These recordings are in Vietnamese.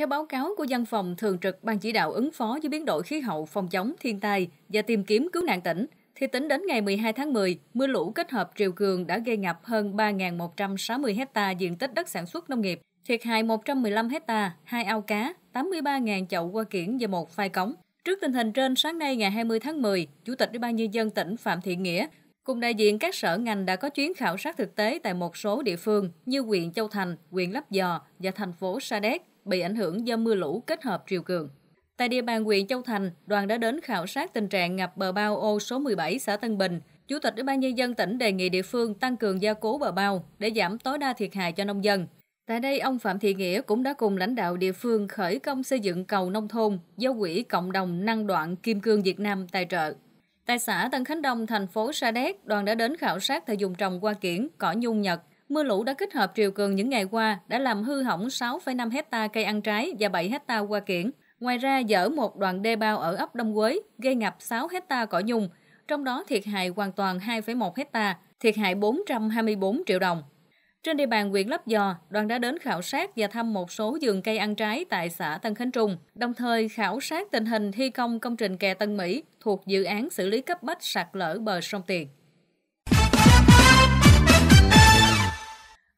Theo báo cáo của Văn phòng Thường trực Ban chỉ đạo ứng phó với biến đổi khí hậu phòng chống thiên tai và tìm kiếm cứu nạn tỉnh, thì tính đến ngày 12 tháng 10, mưa lũ kết hợp triều cường đã gây ngập hơn 3.160 hecta diện tích đất sản xuất nông nghiệp, thiệt hại 115 hecta, hai ao cá, 83.000 chậu hoa kiển và một phai cống. Trước tình hình trên, sáng nay ngày 20 tháng 10, Chủ tịch Ủy ban nhân dân tỉnh Phạm Thiện Nghĩa cùng đại diện các sở ngành đã có chuyến khảo sát thực tế tại một số địa phương như huyện Châu Thành, huyện Lấp Giò và thành phố Sa Đéc bị ảnh hưởng do mưa lũ kết hợp triều cường. Tại địa bàn huyện Châu Thành, đoàn đã đến khảo sát tình trạng ngập bờ bao ô số 17 xã Tân Bình. Chủ tịch Ủy ban nhân dân tỉnh đề nghị địa phương tăng cường gia cố bờ bao để giảm tối đa thiệt hại cho nông dân. Tại đây, ông Phạm Thị Nghĩa cũng đã cùng lãnh đạo địa phương khởi công xây dựng cầu nông thôn do Quỹ Cộng đồng Năng đoạn Kim Cương Việt Nam tài trợ. Tại xã Tân Khánh Đông, thành phố Sa Đéc, đoàn đã đến khảo sát thời dùng trồng hoa kiển, cỏ nhung Nhật mưa lũ đã kết hợp triều cường những ngày qua đã làm hư hỏng 6,5 hecta cây ăn trái và 7 hecta hoa kiển. Ngoài ra, dở một đoạn đê bao ở ấp Đông Quế gây ngập 6 hecta cỏ nhung, trong đó thiệt hại hoàn toàn 2,1 hecta, thiệt hại 424 triệu đồng. Trên địa bàn huyện Lấp Giò, đoàn đã đến khảo sát và thăm một số vườn cây ăn trái tại xã Tân Khánh Trung, đồng thời khảo sát tình hình thi công công trình kè Tân Mỹ thuộc dự án xử lý cấp bách sạt lở bờ sông Tiền.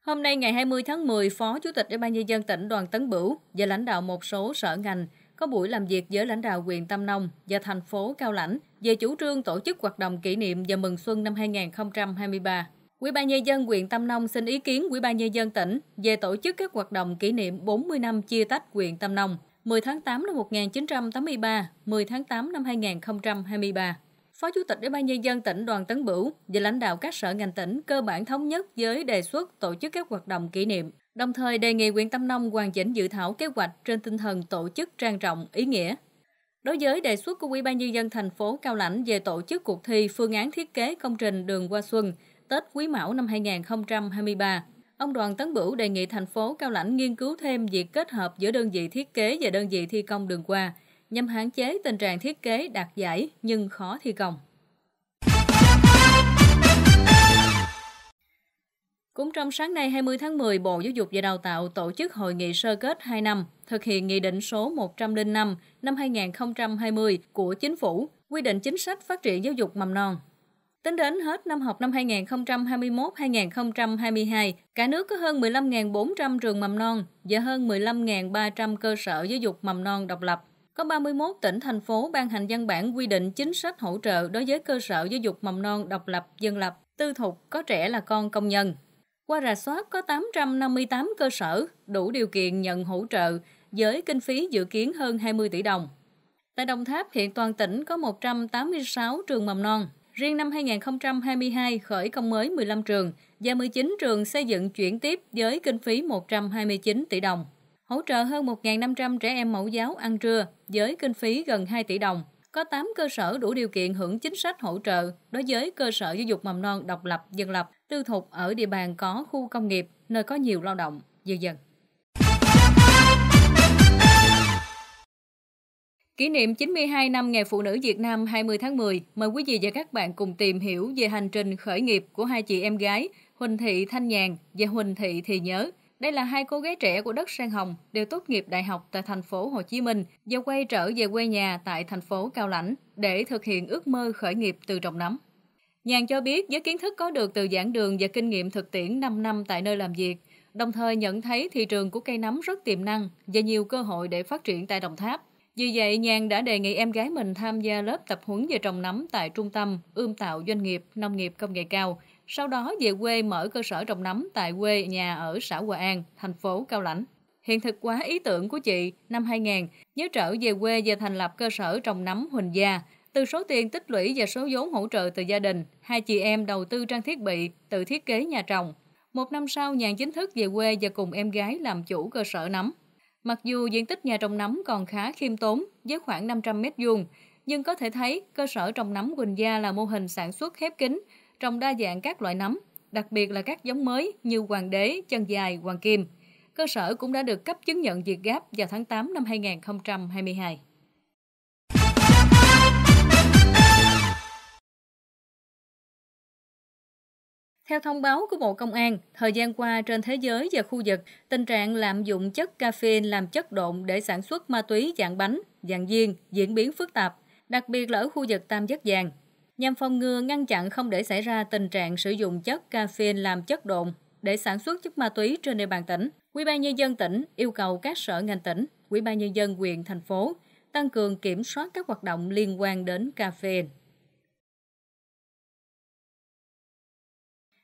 Hôm nay ngày 20 tháng 10, Phó Chủ tịch Ủy ban nhân dân tỉnh Đoàn Tấn Bửu và lãnh đạo một số sở ngành có buổi làm việc với lãnh đạo huyện Tam Nông và thành phố Cao Lãnh về chủ trương tổ chức hoạt động kỷ niệm và mừng xuân năm 2023. Ủy ban nhân dân huyện Tam Nông xin ý kiến Ủy ban nhân dân tỉnh về tổ chức các hoạt động kỷ niệm 40 năm chia tách huyện Tam Nông 10 tháng 8 năm 1983, 10 tháng 8 năm 2023. Phó Chủ tịch Ủy ban Nhân dân tỉnh Đoàn Tấn Bửu và lãnh đạo các sở ngành tỉnh cơ bản thống nhất với đề xuất tổ chức các hoạt động kỷ niệm. Đồng thời đề nghị huyện Tâm Nông hoàn chỉnh dự thảo kế hoạch trên tinh thần tổ chức trang trọng, ý nghĩa. Đối với đề xuất của Ủy ban Nhân dân thành phố Cao Lãnh về tổ chức cuộc thi phương án thiết kế công trình đường qua xuân Tết Quý Mão năm 2023, ông Đoàn Tấn Bửu đề nghị thành phố Cao Lãnh nghiên cứu thêm việc kết hợp giữa đơn vị thiết kế và đơn vị thi công đường qua nhằm hạn chế tình trạng thiết kế đạt giải nhưng khó thi công. Cũng trong sáng nay 20 tháng 10, Bộ Giáo dục và Đào tạo tổ chức hội nghị sơ kết 2 năm thực hiện Nghị định số 105 năm 2020 của Chính phủ quy định chính sách phát triển giáo dục mầm non. Tính đến hết năm học năm 2021-2022, cả nước có hơn 15.400 trường mầm non và hơn 15.300 cơ sở giáo dục mầm non độc lập có 31 tỉnh, thành phố ban hành văn bản quy định chính sách hỗ trợ đối với cơ sở giáo dục mầm non độc lập, dân lập, tư thục có trẻ là con công nhân. Qua rà soát có 858 cơ sở đủ điều kiện nhận hỗ trợ với kinh phí dự kiến hơn 20 tỷ đồng. Tại Đồng Tháp, hiện toàn tỉnh có 186 trường mầm non. Riêng năm 2022 khởi công mới 15 trường và 19 trường xây dựng chuyển tiếp với kinh phí 129 tỷ đồng hỗ trợ hơn 1.500 trẻ em mẫu giáo ăn trưa với kinh phí gần 2 tỷ đồng. Có 8 cơ sở đủ điều kiện hưởng chính sách hỗ trợ đối với cơ sở giáo dục mầm non độc lập, dân lập, tư thục ở địa bàn có khu công nghiệp, nơi có nhiều lao động, dư dân. Kỷ niệm 92 năm Ngày Phụ nữ Việt Nam 20 tháng 10, mời quý vị và các bạn cùng tìm hiểu về hành trình khởi nghiệp của hai chị em gái Huỳnh Thị Thanh Nhàn và Huỳnh Thị Thì Nhớ – đây là hai cô gái trẻ của đất Sen Hồng, đều tốt nghiệp đại học tại thành phố Hồ Chí Minh và quay trở về quê nhà tại thành phố Cao Lãnh để thực hiện ước mơ khởi nghiệp từ trồng nấm. Nhàn cho biết với kiến thức có được từ giảng đường và kinh nghiệm thực tiễn 5 năm tại nơi làm việc, đồng thời nhận thấy thị trường của cây nấm rất tiềm năng và nhiều cơ hội để phát triển tại Đồng Tháp. Vì vậy, Nhàn đã đề nghị em gái mình tham gia lớp tập huấn về trồng nấm tại Trung tâm Ươm tạo Doanh nghiệp Nông nghiệp Công nghệ Cao – sau đó về quê mở cơ sở trồng nấm tại quê nhà ở xã Hòa An, thành phố Cao Lãnh. Hiện thực quá ý tưởng của chị năm 2000, nhớ trở về quê và thành lập cơ sở trồng nấm Huỳnh Gia. Từ số tiền tích lũy và số vốn hỗ trợ từ gia đình, hai chị em đầu tư trang thiết bị, tự thiết kế nhà trồng. Một năm sau, nhàn chính thức về quê và cùng em gái làm chủ cơ sở nấm. Mặc dù diện tích nhà trồng nấm còn khá khiêm tốn, với khoảng 500 mét vuông, nhưng có thể thấy cơ sở trồng nấm Quỳnh Gia là mô hình sản xuất khép kín, trồng đa dạng các loại nấm, đặc biệt là các giống mới như hoàng đế, chân dài, hoàng kim. Cơ sở cũng đã được cấp chứng nhận Việt Gáp vào tháng 8 năm 2022. Theo thông báo của Bộ Công an, thời gian qua trên thế giới và khu vực, tình trạng lạm dụng chất caffeine làm chất độn để sản xuất ma túy dạng bánh, dạng viên diễn biến phức tạp, đặc biệt là ở khu vực Tam Giác Vàng, nhằm phòng ngừa ngăn chặn không để xảy ra tình trạng sử dụng chất caffeine làm chất độn để sản xuất chất ma túy trên địa bàn tỉnh. Ủy ban nhân dân tỉnh yêu cầu các sở ngành tỉnh, Ủy ban nhân dân huyện thành phố tăng cường kiểm soát các hoạt động liên quan đến caffeine.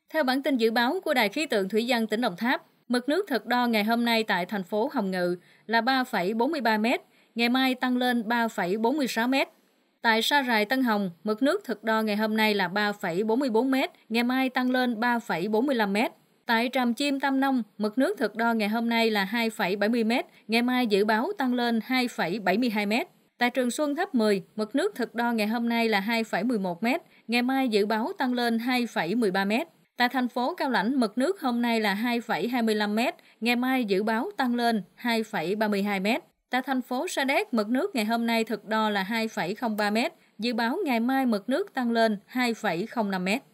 Theo bản tin dự báo của Đài khí tượng thủy văn tỉnh Đồng Tháp, mực nước thực đo ngày hôm nay tại thành phố Hồng Ngự là 3,43 m, ngày mai tăng lên 3,46 m Tại Sa Rài Tân Hồng, mực nước thực đo ngày hôm nay là 3,44 m, ngày mai tăng lên 3,45 m. Tại Tràm Chim Tam Nông, mực nước thực đo ngày hôm nay là 2,70 m, ngày mai dự báo tăng lên 2,72 m. Tại Trường Xuân thấp 10, mực nước thực đo ngày hôm nay là 2,11 m, ngày mai dự báo tăng lên 2,13 m. Tại thành phố Cao Lãnh, mực nước hôm nay là 2,25 m, ngày mai dự báo tăng lên 2,32 m. Tại thành phố Sa Đéc, mực nước ngày hôm nay thực đo là 2,03 m, dự báo ngày mai mực nước tăng lên 2,05 m.